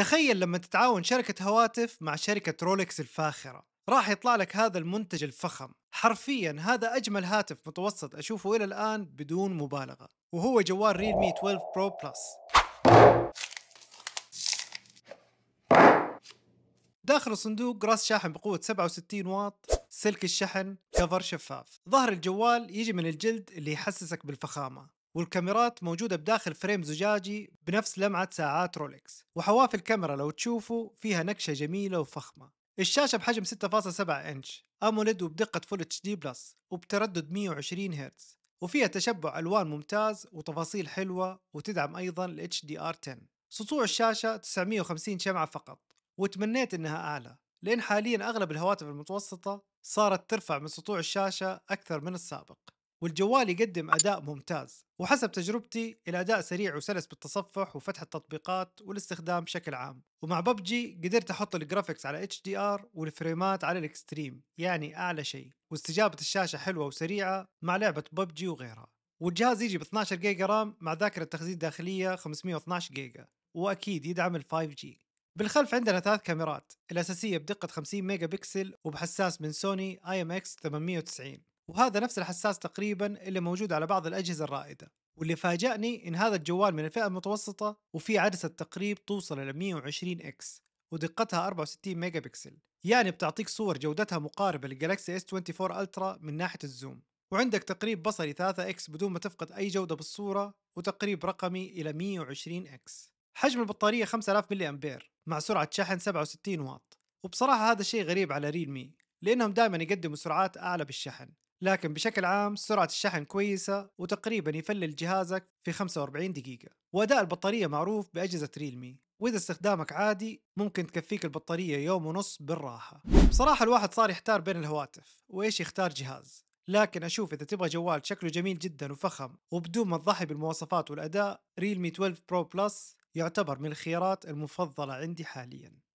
تخيل لما تتعاون شركة هواتف مع شركة رولكس الفاخرة راح يطلع لك هذا المنتج الفخم حرفيا هذا أجمل هاتف متوسط أشوفه إلى الآن بدون مبالغة وهو جوال ريلمي 12 برو بلس داخل الصندوق راس شاحن بقوة 67 واط سلك الشحن كفر شفاف ظهر الجوال يجي من الجلد اللي يحسسك بالفخامة والكاميرات موجودة بداخل فريم زجاجي بنفس لمعة ساعات رولكس وحواف الكاميرا لو تشوفوا فيها نكشة جميلة وفخمة الشاشة بحجم 6.7 إنش أموليد وبدقة فول اتش دي بلس وبتردد 120 هرتز وفيها تشبع ألوان ممتاز وتفاصيل حلوة وتدعم أيضا ال HDR10 سطوع الشاشة 950 شمعة فقط وتمنيت إنها أعلى لأن حاليا أغلب الهواتف المتوسطة صارت ترفع من سطوع الشاشة أكثر من السابق والجوال يقدم أداء ممتاز وحسب تجربتي الأداء سريع وسلس بالتصفح وفتح التطبيقات والاستخدام بشكل عام ومع ببجي قدرت أحط الجرافيكس على HDR والفريمات على الإكستريم يعني أعلى شيء واستجابة الشاشة حلوة وسريعة مع لعبة ببجي وغيرها والجهاز يجي ب 12 جيجا رام مع ذاكرة تخزين داخلية 512 جيجا وأكيد يدعم ال 5G بالخلف عندنا ثلاث كاميرات الأساسية بدقة 50 ميجا بكسل وبحساس من سوني اي ام اكس 890 وهذا نفس الحساس تقريبا اللي موجود على بعض الأجهزة الرائدة واللي فاجأني إن هذا الجوال من الفئة المتوسطة وفيه عدسة تقريب توصل إلى 120 إكس ودقتها 64 ميجا بكسل يعني بتعطيك صور جودتها مقاربة للجالكسي اس 24 ألترا من ناحية الزوم وعندك تقريب بصري 3 اكس بدون ما تفقد أي جودة بالصورة وتقريب رقمي إلى 120 اكس حجم البطارية 5000 ملي أمبير مع سرعة شحن 67 واط وبصراحة هذا شيء غريب على ريلمي لأنهم دائما يقدموا سرعات أعلى بالشحن لكن بشكل عام سرعة الشحن كويسة وتقريبا يفلل جهازك في 45 دقيقة وأداء البطارية معروف بأجهزة ريلمي وإذا استخدامك عادي ممكن تكفيك البطارية يوم ونص بالراحة بصراحة الواحد صار يحتار بين الهواتف وإيش يختار جهاز لكن أشوف إذا تبغى جوال شكله جميل جدا وفخم وبدون ما تضحي بالمواصفات والأداء ريلمي 12 برو بلس يعتبر من الخيارات المفضلة عندي حاليا